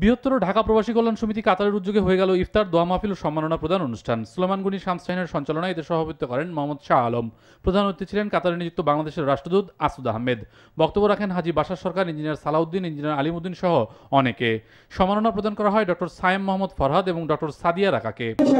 বৃহত্তর ঢাকা প্রবাসী কল্যাণ সমিতি কাতারের উদ্যোগে হয়ে গেল ইফতার দোয়া মাহফিল ও সম্মাননা প্রদান অনুষ্ঠান সুলেমানগুনি শামসাইনের সঞ্চালনায় এতে সভাপতিত্ব করেন মোহাম্মদ শাহ আলম প্রধান অতিথি ছিলেন কাতারে নিযুক্ত বাংলাদেশের রাষ্ট্রদূত আসুদ আহমেদ বক্তব্য রাখেন হাজি বাসার সরকার ইঞ্জিনিয়ার সালাউদ্দিন ইঞ্জিনিয়ার আলিমুদ্দিন সহ অনেকে সম্মাননা প্রদান করা হয় ডক্টর সায়েম মোহাম্মদ ফরহাদ এবং ডক্টর সাদিয়া রাকাকে